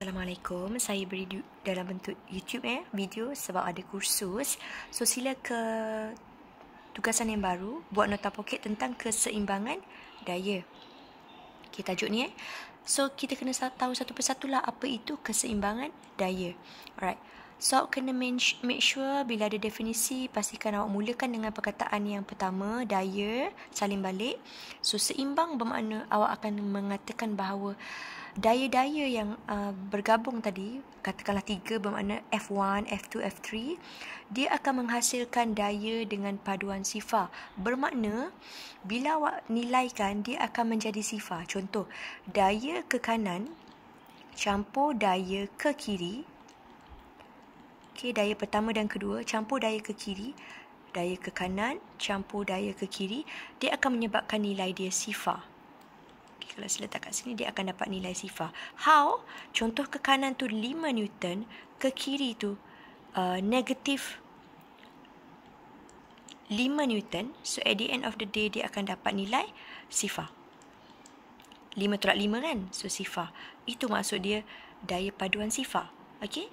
Assalamualaikum, saya beri dalam bentuk YouTube eh, video sebab ada kursus So sila ke tugasan yang baru, buat nota poket tentang keseimbangan daya Okay, tajuk ni eh So kita kena tahu satu persatu lah apa itu keseimbangan daya Alright So, kena make sure bila ada definisi, pastikan awak mulakan dengan perkataan yang pertama, daya, saling balik. So, seimbang bermakna awak akan mengatakan bahawa daya-daya yang uh, bergabung tadi katakanlah tiga bermakna F1, F2, F3 dia akan menghasilkan daya dengan paduan sifar bermakna bila awak nilaikan dia akan menjadi sifar contoh daya ke kanan campur daya ke kiri okay, daya pertama dan kedua campur daya ke kiri daya ke kanan campur daya ke kiri dia akan menyebabkan nilai dia sifar kalau saya letak kat sini, dia akan dapat nilai sifar. How? Contoh ke kanan tu 5 Newton, ke kiri tu uh, negatif 5 Newton. So, at the end of the day, dia akan dapat nilai sifar. 5 terak 5 kan? So, sifar. Itu maksud dia daya paduan sifar. Okay?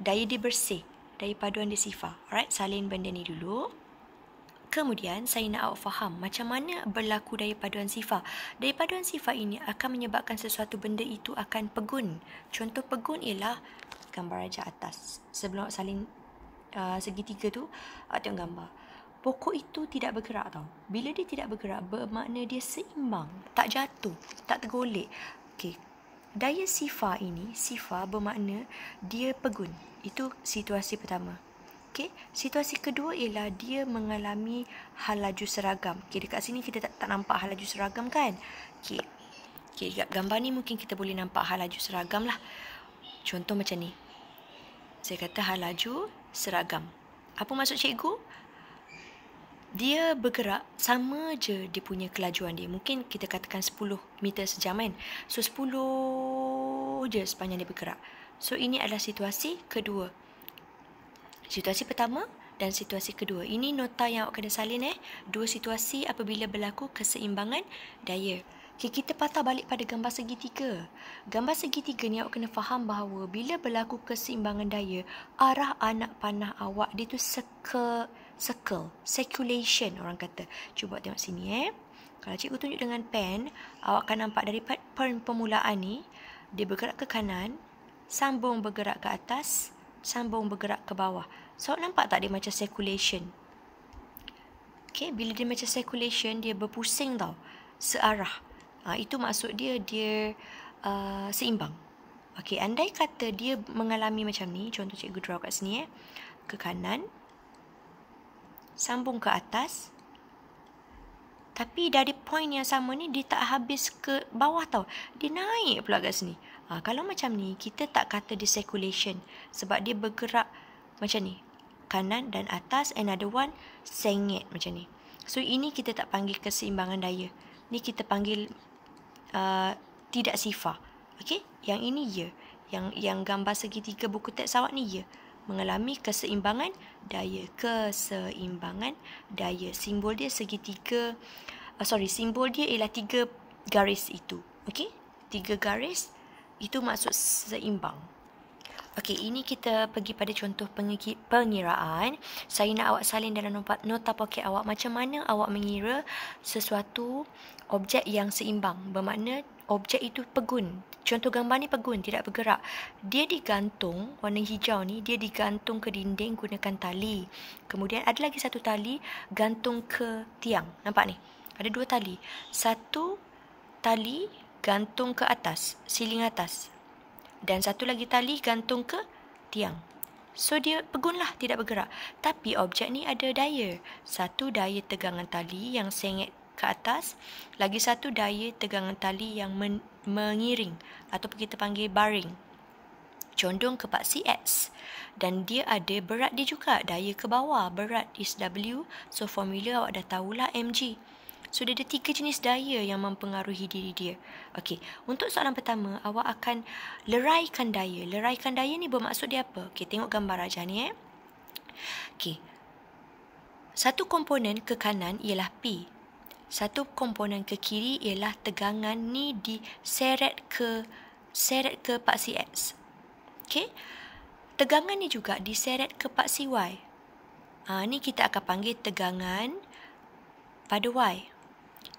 Daya dia bersih. Daya paduan dia sifar. Alright, salin benda ni dulu. Kemudian saya nak awak faham macam mana berlaku daya paduan sifar. Daya paduan sifar ini akan menyebabkan sesuatu benda itu akan pegun. Contoh pegun ialah gambar raja atas. Sebelum saling uh, segitiga tu, awak tengok gambar. Pokok itu tidak bergerak tau. Bila dia tidak bergerak, bermakna dia seimbang. Tak jatuh, tak tergolek. Okay. Daya sifar ini, sifar bermakna dia pegun. Itu situasi pertama. Okey, situasi kedua ialah dia mengalami halaju seragam. Okey, dekat sini kita tak, tak nampak halaju seragam kan? Okey. Okey, dekat gambar ni mungkin kita boleh nampak halaju seragam lah. Contoh macam ni. Saya kata halaju seragam. Apa maksud cikgu? Dia bergerak sama je dia punya kelajuan dia. Mungkin kita katakan 10 meter sejam kan? So, 10 je sepanjang dia bergerak. So, ini adalah situasi kedua. Situasi pertama dan situasi kedua. Ini nota yang awak kena salin eh. Dua situasi apabila berlaku keseimbangan daya. Okay, kita patah balik pada gambar segitiga. Gambar segitiga ni awak kena faham bahawa bila berlaku keseimbangan daya, arah anak panah awak dia tu circle, circle, circulation orang kata. Cuba tengok sini eh. Kalau cikgu tunjuk dengan pen, awak akan nampak daripada permulaan ni, dia bergerak ke kanan, sambung bergerak ke atas, sambung bergerak ke bawah. So, nampak tak dia macam circulation? Okay, bila dia macam circulation, dia berpusing tau. Searah. Ha, itu maksud dia, dia uh, seimbang. Okay, andai kata dia mengalami macam ni. Contoh cikgu draw kat sini eh. Ke kanan. Sambung ke atas. Tapi dari point yang sama ni, dia tak habis ke bawah tau. Dia naik pula kat sini. Ha, kalau macam ni, kita tak kata dia circulation sebab dia bergerak macam ni. Kanan dan atas, and another one sengit macam ni. So, ini kita tak panggil keseimbangan daya. Ni kita panggil uh, tidak sifar. Okay? Yang ini ya. Yang yang gambar segitiga buku teks awak ni ya. Mengalami keseimbangan daya. Keseimbangan daya. Simbol dia segitiga. Uh, sorry, simbol dia ialah tiga garis itu. Okay? Tiga garis. Tiga garis. Itu maksud seimbang. Okey, ini kita pergi pada contoh pengiraan. Saya nak awak salin dalam nota poket awak. Macam mana awak mengira sesuatu objek yang seimbang? Bermakna objek itu pegun. Contoh gambar ni pegun, tidak bergerak. Dia digantung, warna hijau ni, dia digantung ke dinding gunakan tali. Kemudian ada lagi satu tali gantung ke tiang. Nampak ni? Ada dua tali. Satu tali gantung ke atas, siling atas. Dan satu lagi tali gantung ke tiang. So dia pegunlah tidak bergerak. Tapi objek ni ada daya. Satu daya tegangan tali yang sengit ke atas, lagi satu daya tegangan tali yang men- mengiring atau kita panggil baring. Condong ke paksi X dan dia ada berat dia juga daya ke bawah berat is W so formula awak dah tahulah mg So dia ada tiga jenis daya yang mempengaruhi diri dia. Okey, untuk soalan pertama, awak akan leraikan daya. Leraikan daya ni bermaksud dia apa? Okey, tengok gambar aja ni eh. Okey. Satu komponen ke kanan ialah P. Satu komponen ke kiri ialah tegangan ni diseret ke seret ke paksi X. Okey. Tegangan ni juga diseret ke paksi Y. Ha, ni kita akan panggil tegangan pada Y.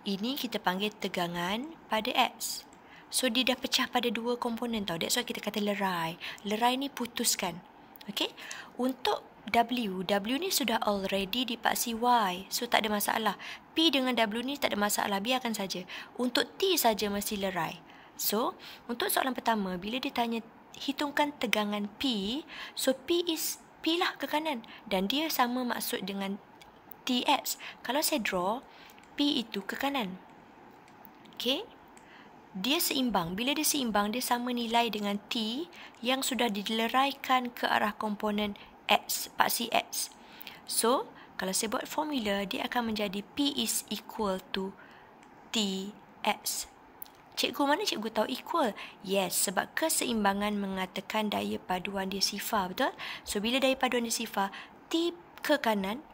Ini kita panggil tegangan pada X. So, dia dah pecah pada dua komponen tau. That's why kita kata lerai. Lerai ni putuskan. Okay? Untuk W, W ni sudah already dipaksi Y. So, tak ada masalah. P dengan W ni tak ada masalah. Biarkan saja. Untuk T saja mesti lerai. So, untuk soalan pertama, bila dia tanya hitungkan tegangan P, so P is P lah ke kanan. Dan dia sama maksud dengan TX. Kalau saya draw, P itu ke kanan. Okey. Dia seimbang. Bila dia seimbang, dia sama nilai dengan T yang sudah dileraikan ke arah komponen X, paksi X. So, kalau saya buat formula, dia akan menjadi P is equal to T X. Cikgu mana cikgu tahu equal? Yes, sebab keseimbangan mengatakan daya paduan dia sifar, betul? So, bila daya paduan dia sifar, T ke kanan,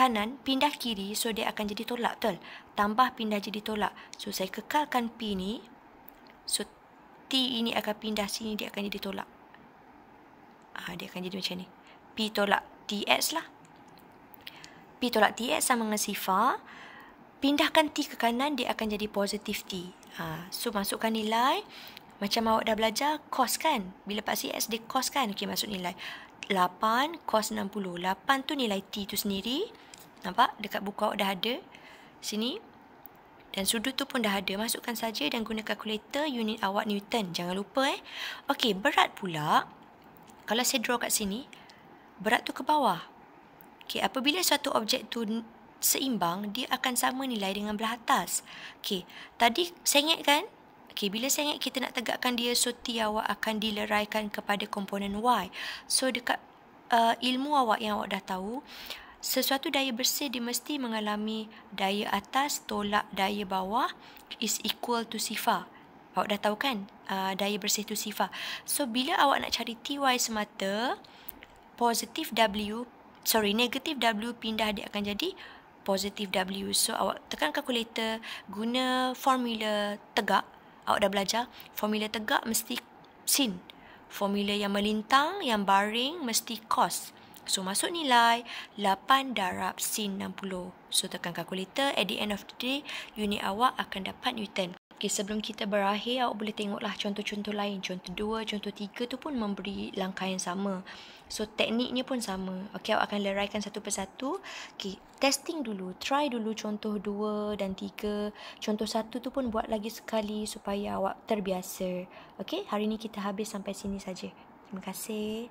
kanan, pindah kiri, so dia akan jadi tolak, betul? Tambah pindah jadi tolak. So, saya kekalkan P ni. So, T ini akan pindah sini, dia akan jadi tolak. Ha, dia akan jadi macam ni. P tolak TX lah. P tolak TX sama dengan sifar. Pindahkan T ke kanan, dia akan jadi positif T. Ha, so, masukkan nilai. Macam awak dah belajar, kos kan? Bila pasti X, dia cos kan? Okey, masuk nilai. 8 cos 60. 8 tu nilai T tu sendiri. Nampak? Dekat buku awak dah ada. Sini. Dan sudu tu pun dah ada. Masukkan saja dan guna kalkulator unit awak Newton. Jangan lupa eh. Okey, berat pula. Kalau saya draw kat sini, berat tu ke bawah. Okey, apabila suatu objek tu seimbang, dia akan sama nilai dengan belah atas. Okey, tadi saya sengit kan? Okey, bila sengit kita nak tegakkan dia, so T awak akan dileraikan kepada komponen Y. So, dekat uh, ilmu awak yang awak dah tahu, sesuatu daya bersih dimesti mengalami daya atas tolak daya bawah is equal to sifar. Awak dah tahu kan uh, daya bersih tu sifar. So bila awak nak cari TY semata, positif W, sorry, negatif W pindah dia akan jadi positif W. So awak tekan kalkulator, guna formula tegak. Awak dah belajar formula tegak mesti sin. Formula yang melintang, yang baring mesti cos. So masuk nilai 8 darab sin 60. So tekan kalkulator at the end of the day unit awak akan dapat Newton. Okay, sebelum kita berakhir, awak boleh tengoklah contoh-contoh lain. Contoh dua, contoh tiga tu pun memberi langkah yang sama. So, tekniknya pun sama. Okay, awak akan leraikan satu persatu. Okay, testing dulu. Try dulu contoh dua dan tiga. Contoh satu tu pun buat lagi sekali supaya awak terbiasa. Okay, hari ni kita habis sampai sini saja. Terima kasih.